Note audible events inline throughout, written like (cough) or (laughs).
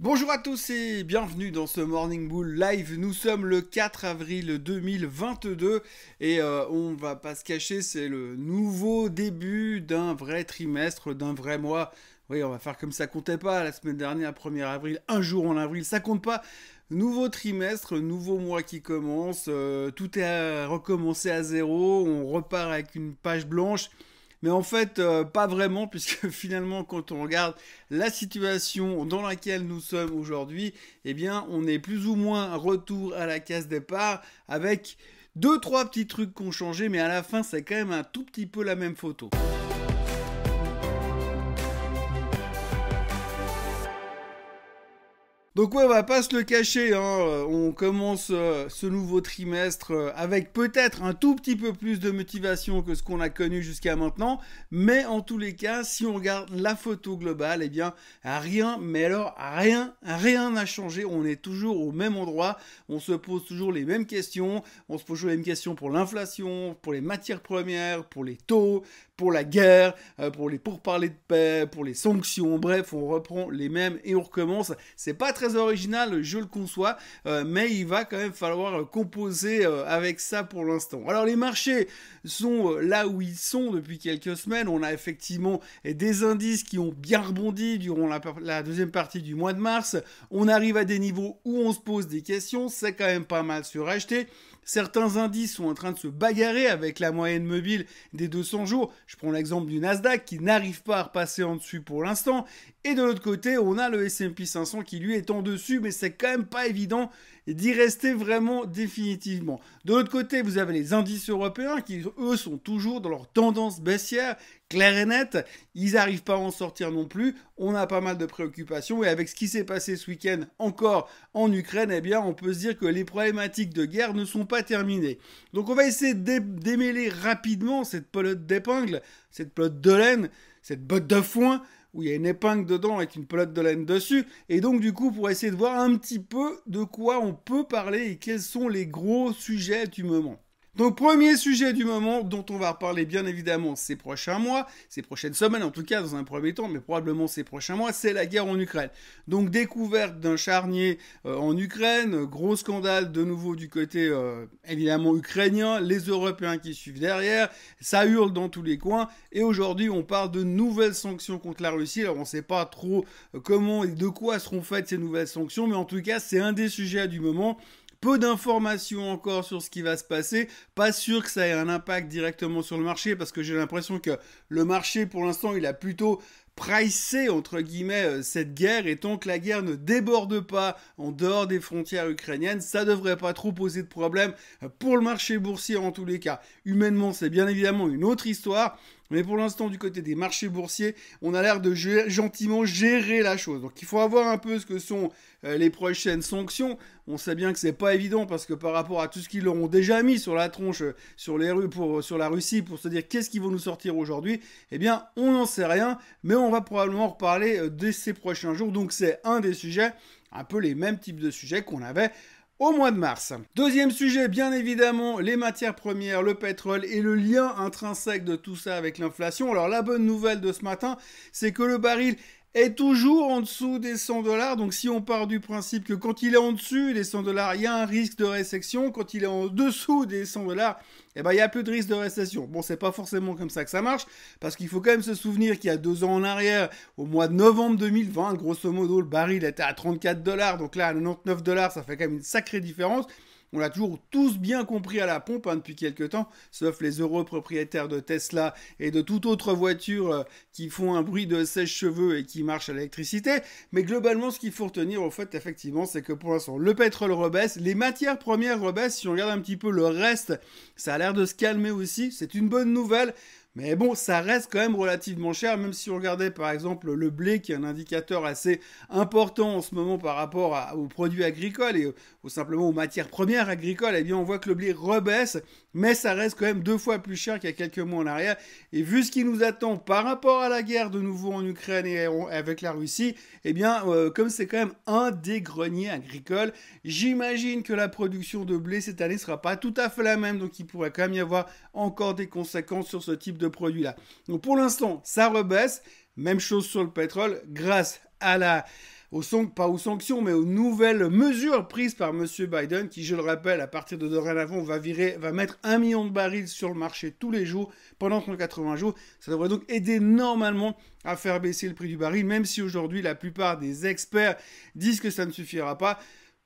Bonjour à tous et bienvenue dans ce Morning Bull Live. Nous sommes le 4 avril 2022 et on euh, on va pas se cacher, c'est le nouveau début d'un vrai trimestre, d'un vrai mois. Oui, on va faire comme ça comptait pas la semaine dernière, 1er avril, un jour en avril, ça compte pas. Nouveau trimestre, nouveau mois qui commence, euh, tout est recommencé à zéro, on repart avec une page blanche mais en fait euh, pas vraiment, (laughs) puisque finalement quand on regarde la situation dans laquelle nous sommes aujourd'hui, eh bien on est plus ou moins retour à la case départ avec deux trois petits trucs qui ont changé, mais à la fin c'est quand même un tout petit peu la même photo. Donc ouais, on va pas se le cacher, hein, euh, on commence euh, ce nouveau trimestre euh, avec peut-être un tout petit peu plus de motivation que ce qu'on a connu jusqu'à maintenant, mais en tous les cas, si on regarde la photo globale, eh bien rien, mais alors rien, rien n'a changé, on est toujours au même endroit, on se pose toujours les mêmes questions, on se pose toujours les mêmes questions pour l'inflation, pour les matières premières, pour les taux, pour la guerre, euh, pour les pourparlers de paix, pour les sanctions. Bref, on reprend les mêmes et on recommence. C'est pas très original, je le conçois, euh, mais il va quand même falloir composer euh, avec ça pour l'instant. Alors les marchés sont là où ils sont depuis quelques semaines. On a effectivement des indices qui ont bien rebondi durant la, la deuxième partie du mois de mars. On arrive à des niveaux où on se pose des questions. C'est quand même pas mal suracheté certains indices sont en train de se bagarrer avec la moyenne mobile des 200 jours. Je prends l'exemple du Nasdaq qui n'arrive pas à repasser en dessus pour l'instant. Et de l'autre côté, on a le S&P 500 qui lui est en dessus, mais c'est quand même pas évident et d'y rester vraiment définitivement. De l'autre côté, vous avez les indices européens qui, eux, sont toujours dans leur tendance baissière, claire et nette. Ils n'arrivent pas à en sortir non plus. On a pas mal de préoccupations et avec ce qui s'est passé ce week-end encore en Ukraine, eh bien, on peut se dire que les problématiques de guerre ne sont pas terminées. Donc, on va essayer de démêler rapidement cette pelote d'épingle, cette pelote de laine, cette botte de foin où il y a une épingle dedans avec une pelote de laine dessus. Et donc, du coup, pour essayer de voir un petit peu de quoi on peut parler et quels sont les gros sujets du moment. Donc premier sujet du moment dont on va reparler bien évidemment ces prochains mois, ces prochaines semaines en tout cas dans un premier temps, mais probablement ces prochains mois, c'est la guerre en Ukraine. Donc découverte d'un charnier euh, en Ukraine, gros scandale de nouveau du côté euh, évidemment ukrainien, les Européens qui suivent derrière, ça hurle dans tous les coins, et aujourd'hui on parle de nouvelles sanctions contre la Russie, alors on ne sait pas trop euh, comment et de quoi seront faites ces nouvelles sanctions, mais en tout cas c'est un des sujets du moment peu d'informations encore sur ce qui va se passer. Pas sûr que ça ait un impact directement sur le marché parce que j'ai l'impression que le marché pour l'instant il a plutôt pricé » entre guillemets euh, cette guerre et tant que la guerre ne déborde pas en dehors des frontières ukrainiennes, ça devrait pas trop poser de problème pour le marché boursier en tous les cas. Humainement, c'est bien évidemment une autre histoire, mais pour l'instant, du côté des marchés boursiers, on a l'air de gentiment gérer la chose. Donc il faut avoir un peu ce que sont euh, les prochaines sanctions. On sait bien que c'est pas évident parce que par rapport à tout ce qu'ils leur déjà mis sur la tronche, euh, sur les rues, pour, sur la Russie, pour se dire qu'est-ce qu'ils vont nous sortir aujourd'hui, eh bien on n'en sait rien, mais on va probablement reparler euh, dès ces prochains jours. Donc c'est un des sujets un peu les mêmes types de sujets qu'on avait au mois de mars. Deuxième sujet, bien évidemment, les matières premières, le pétrole et le lien intrinsèque de tout ça avec l'inflation. Alors la bonne nouvelle de ce matin, c'est que le baril est toujours en dessous des 100 dollars. Donc si on part du principe que quand il est en dessus des 100 dollars, il y a un risque de récession. Quand il est en dessous des 100 dollars, eh ben, il y a plus de risque de récession. Bon, c'est pas forcément comme ça que ça marche, parce qu'il faut quand même se souvenir qu'il y a deux ans en arrière, au mois de novembre 2020, grosso modo, le baril était à 34 dollars. Donc là, à 99 dollars, ça fait quand même une sacrée différence. On l'a toujours tous bien compris à la pompe hein, depuis quelques temps, sauf les heureux propriétaires de Tesla et de toute autre voiture euh, qui font un bruit de sèche-cheveux et qui marchent à l'électricité. Mais globalement, ce qu'il faut retenir, au fait, effectivement, c'est que pour l'instant, le pétrole rebaisse, les matières premières rebaissent. Si on regarde un petit peu le reste, ça a l'air de se calmer aussi. C'est une bonne nouvelle. Mais bon, ça reste quand même relativement cher, même si on regardait par exemple le blé, qui est un indicateur assez important en ce moment par rapport aux produits agricoles et euh, simplement aux matières premières agricoles, et eh bien on voit que le blé rebaisse, mais ça reste quand même deux fois plus cher qu'il y a quelques mois en arrière. Et vu ce qui nous attend par rapport à la guerre de nouveau en Ukraine et avec la Russie, eh bien euh, comme c'est quand même un des greniers agricoles, j'imagine que la production de blé cette année sera pas tout à fait la même, donc il pourrait quand même y avoir encore des conséquences sur ce type de là Donc pour l'instant, ça rebaisse. Même chose sur le pétrole, grâce à la, aux, pas aux sanctions, mais aux nouvelles mesures prises par Monsieur Biden, qui, je le rappelle, à partir de dorénavant, va, virer, va mettre un million de barils sur le marché tous les jours pendant 80 jours. Ça devrait donc aider normalement à faire baisser le prix du baril, même si aujourd'hui la plupart des experts disent que ça ne suffira pas.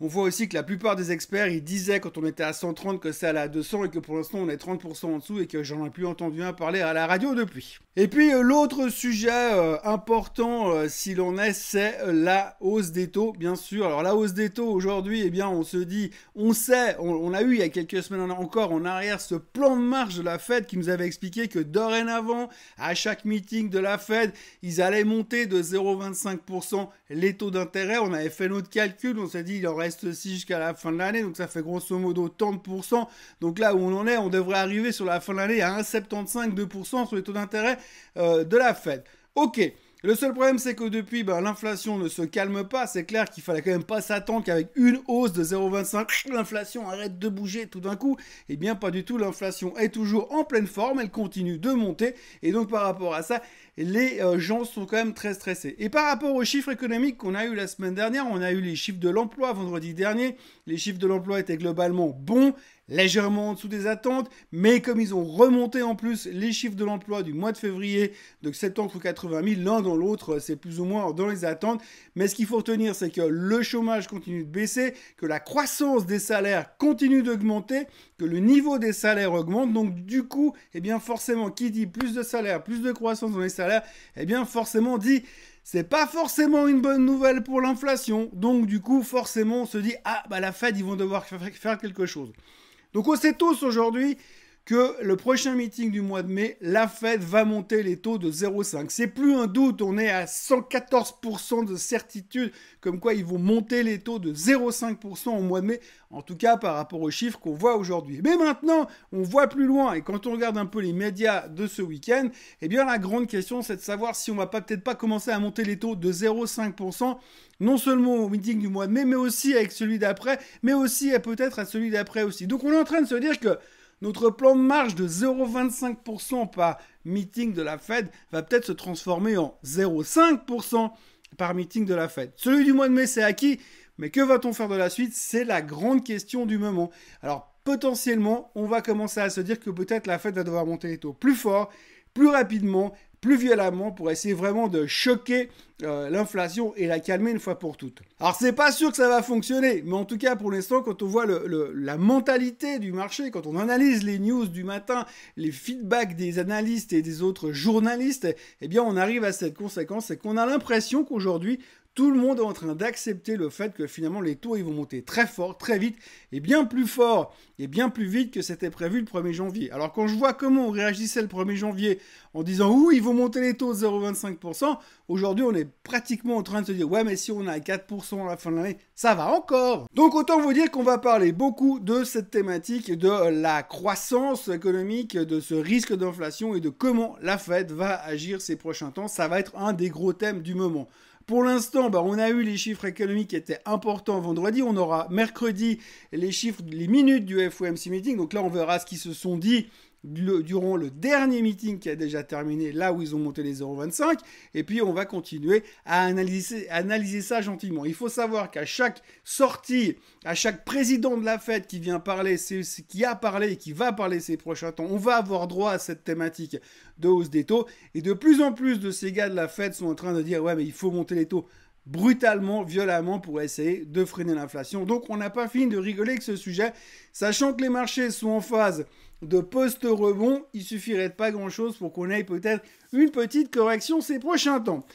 On voit aussi que la plupart des experts, ils disaient quand on était à 130 que c'est à la 200 et que pour l'instant on est 30% en dessous et que j'en ai plus entendu un parler à la radio depuis. Et puis euh, l'autre sujet euh, important euh, si l'on est, c'est la hausse des taux, bien sûr. Alors la hausse des taux aujourd'hui, eh bien on se dit, on sait, on, a eu il y a quelques semaines encore en arrière ce plan de marche de la Fed qui nous avait expliqué que dorénavant, à chaque meeting de la Fed, ils allaient monter de 0,25% les taux d'intérêt. On avait fait notre calcul, on s'est dit il aurait reste aussi jusqu'à la fin de l'année, donc ça fait grosso modo 30%. Donc là où on en est, on devrait arriver sur la fin de l'année à 1,75-2% sur les taux d'intérêt euh, de la Fed. Ok, le seul problème, c'est que depuis, bah, l'inflation ne se calme pas. C'est clair qu'il fallait quand même pas s'attendre qu'avec une hausse de 0,25, l'inflation arrête de bouger tout d'un coup. Eh bien, pas du tout. L'inflation est toujours en pleine forme. Elle continue de monter. Et donc, par rapport à ça, les euh, gens sont quand même très stressés. Et par rapport aux chiffres économiques qu'on a eu la semaine dernière, on a eu les chiffres de l'emploi vendredi dernier. Les chiffres de l'emploi étaient globalement bons légèrement en dessous des attentes, mais comme ils ont remonté en plus les chiffres de l'emploi du mois de février, donc 70 ou 80 000, l'un dans l'autre, c'est plus ou moins dans les attentes. Mais ce qu'il faut retenir, c'est que le chômage continue de baisser, que la croissance des salaires continue d'augmenter, que le niveau des salaires augmente. Donc du coup, eh bien forcément, qui dit plus de salaires, plus de croissance dans les salaires, eh bien forcément dit c'est pas forcément une bonne nouvelle pour l'inflation. Donc du coup, forcément, on se dit ah bah la Fed ils vont devoir faire quelque chose. Donc on sait tous aujourd'hui que le prochain meeting du mois de mai, la Fed va monter les taux de 0,5. C'est plus un doute, on est à 114% de certitude comme quoi ils vont monter les taux de 0,5% au mois de mai, en tout cas par rapport aux chiffres qu'on voit aujourd'hui. Mais maintenant, on voit plus loin et quand on regarde un peu les médias de ce week-end, eh bien la grande question c'est de savoir si on va peut-être pas commencer à monter les taux de 0,5% non seulement au meeting du mois de mai, mais aussi avec celui d'après, mais aussi peut-être à celui d'après aussi. Donc on est en train de se dire que notre plan de marge de 0,25% par meeting de la Fed va peut-être se transformer en 0,5% par meeting de la Fed. Celui du mois de mai, c'est acquis, mais que va-t-on faire de la suite C'est la grande question du moment. Alors potentiellement, on va commencer à se dire que peut-être la Fed va devoir monter les taux plus fort, plus rapidement, plus violemment pour essayer vraiment de choquer euh, l'inflation et la calmer une fois pour toutes. Alors c'est pas sûr que ça va fonctionner, mais en tout cas pour l'instant quand on voit la mentalité du marché, quand on analyse les news du matin, les feedbacks des analystes et des autres journalistes, eh bien on arrive à cette conséquence, c'est qu'on a l'impression qu'aujourd'hui tout le monde est en train d'accepter le fait que finalement les taux ils vont monter très fort, très vite, et bien plus fort, et bien plus vite que c'était prévu le 1er janvier. Alors quand je vois comment on réagissait le 1er janvier en disant oui, ils vont monter les taux de 0,25%, aujourd'hui on est pratiquement en train de se dire ouais mais si on a 4% à la fin de l'année, ça va encore. Donc autant vous dire qu'on va parler beaucoup de cette thématique de euh, la croissance économique, de ce risque d'inflation et de comment la Fed va agir ces prochains temps. Ça va être un des gros thèmes du moment. Pour l'instant, bah, on a eu les chiffres économiques qui étaient importants vendredi. On aura mercredi les chiffres, les minutes du FOMC meeting. Donc là, on verra ce qui se sont dit durant le dernier meeting qui a déjà terminé, là où ils ont monté les 0,25, et puis on va continuer à analyser, analyser ça gentiment. Il faut savoir qu'à chaque sortie, à chaque président de la Fed qui vient parler, qui a parlé et qui va parler ces prochains temps, on va avoir droit à cette thématique de hausse des taux, et de plus en plus de ces gars de la Fed sont en train de dire, ouais mais il faut monter les taux brutalement, violemment pour essayer de freiner l'inflation. Donc on n'a pas fini de rigoler avec ce sujet, sachant que les marchés sont en phase de poste rebond, il suffirait pas grand-chose pour qu'on aille peut-être une petite correction ces prochains temps.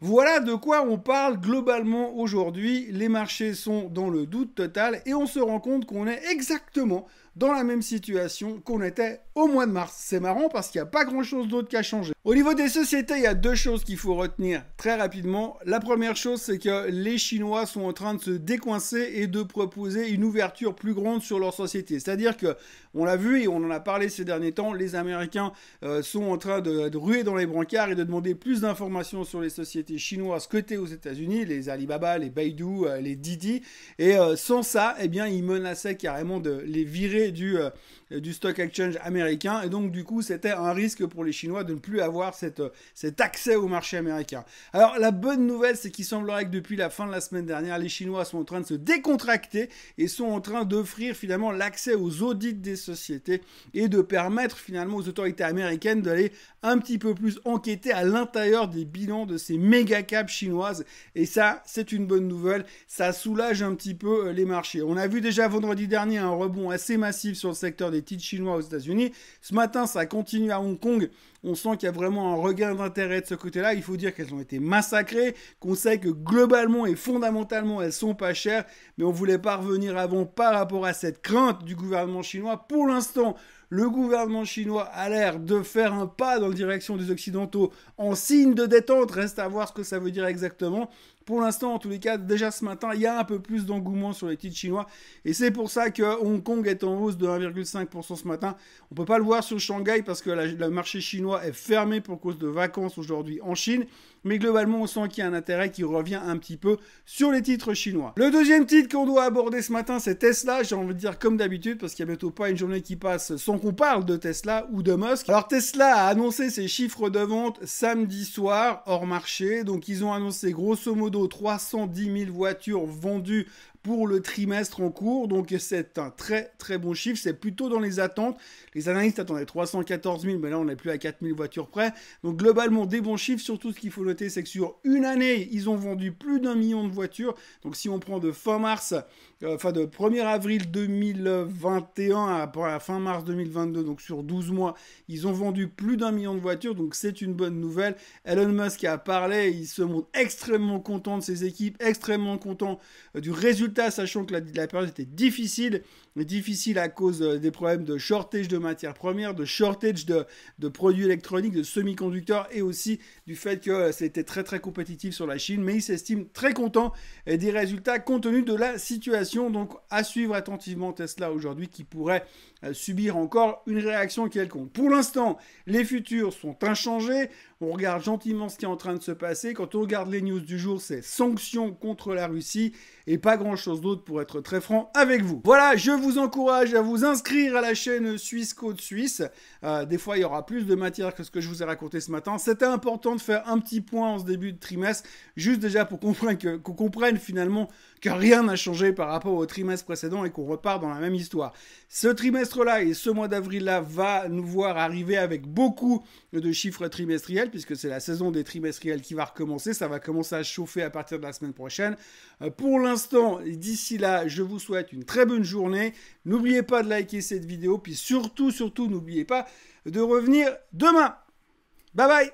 Voilà de quoi on parle globalement aujourd'hui. Les marchés sont dans le doute total et on se rend compte qu'on est exactement dans la même situation qu'on était au mois de mars. C'est marrant parce qu'il n'y a pas grand-chose d'autre qu'à changer. Au niveau des sociétés, il y a deux choses qu'il faut retenir très rapidement. La première chose, c'est que les Chinois sont en train de se décoincer et de proposer une ouverture plus grande sur leur société. C'est-à-dire que, on l'a vu et on en a parlé ces derniers temps, les Américains euh, sont en train de, ruer dans les brancards et de demander plus d'informations sur les sociétés chinoises cotées aux États-Unis, les Alibaba, les Baidu, euh, les Didi. Et euh, sans ça, eh bien, ils menaçaient carrément de les virer du euh, euh, du stock exchange américain. Et donc, du coup, c'était un risque pour les Chinois de ne plus avoir cette, euh, cet accès au marché américain. Alors, la bonne nouvelle, c'est qu'il semblerait que depuis la fin de la semaine dernière, les Chinois sont en train de se décontracter et sont en train d'offrir finalement l'accès aux audits des sociétés et de permettre finalement aux autorités américaines d'aller un petit peu plus enquêter à l'intérieur des bilans de ces méga caps chinoises. Et ça, c'est une bonne nouvelle. Ça soulage un petit peu euh, les marchés. On a vu déjà vendredi dernier un rebond assez massif sur le secteur les titres chinois aux États-Unis. Ce matin, ça continue à Hong Kong. On sent qu'il y a vraiment un regain d'intérêt de ce côté-là. Il faut dire qu'elles ont été massacrées, qu'on sait que globalement et fondamentalement, elles sont pas chères, mais on voulait pas revenir avant par rapport à cette crainte du gouvernement chinois. Pour l'instant, le gouvernement chinois a l'air de faire un pas dans la direction des Occidentaux en signe de détente. Reste à voir ce que ça veut dire exactement pour l'instant, en tous les cas, déjà ce matin, il y a un peu plus d'engouement sur les titres chinois. Et c'est pour ça que Hong Kong est en hausse de 1,5% ce matin. On ne peut pas le voir sur Shanghai parce que le marché chinois est fermé pour cause de vacances aujourd'hui en Chine. Mais globalement, on sent qu'il y a un intérêt qui revient un petit peu sur les titres chinois. Le deuxième titre qu'on doit aborder ce matin, c'est Tesla. J'ai envie de dire comme d'habitude parce qu'il n'y a bientôt pas une journée qui passe sans qu'on parle de Tesla ou de Musk. Alors Tesla a annoncé ses chiffres de vente samedi soir hors marché. Donc ils ont annoncé grosso modo 310 000 voitures vendues pour le trimestre en cours. Donc c'est un très très bon chiffre. C'est plutôt dans les attentes. Les analystes attendaient 314 000, mais là on est plus à 4 000 voitures près. Donc globalement des bons chiffres. Surtout ce qu'il faut noter, c'est que sur une année, ils ont vendu plus d'un million de voitures. Donc si on prend de fin mars euh, enfin de 1er avril 2021 à, la fin mars 2022, donc sur 12 mois, ils ont vendu plus d'un million de voitures, donc c'est une bonne nouvelle. Elon Musk a parlé, il se montre extrêmement content de ses équipes, extrêmement content euh, du résultat, sachant que la période était difficile difficile à cause euh, des problèmes de shortage de matières premières, de shortage de, produits électroniques, de semi-conducteurs et aussi du fait que euh, c'était très très compétitif sur la Chine. Mais il s'estime très content euh, des résultats compte tenu de la situation. Donc à suivre attentivement Tesla aujourd'hui qui pourrait subir encore une réaction quelconque. Pour l'instant, les futurs sont inchangés on regarde gentiment ce qui est en train de se passer. Quand on regarde les news du jour, c'est sanctions contre la Russie et pas grand-chose d'autre pour être très franc avec vous. Voilà, je vous encourage à vous inscrire à la chaîne Suisse Côte Suisse. Euh, des fois, il y aura plus de matière que ce que je vous ai raconté ce matin. C'était important de faire un petit point en ce début de trimestre, juste déjà pour qu'on comprenne finalement que rien n'a changé par rapport au trimestre précédent et qu'on repart dans la même histoire. Ce trimestre-là et ce mois d'avril-là va nous voir arriver avec beaucoup de chiffres trimestriels puisque c'est la saison des trimestriels qui va recommencer. Ça va commencer à chauffer à partir de la semaine prochaine. Euh, pour l'instant, d'ici là, je vous souhaite une très bonne journée. N'oubliez pas de liker cette vidéo, puis surtout, surtout, n'oubliez pas de revenir demain. Bye bye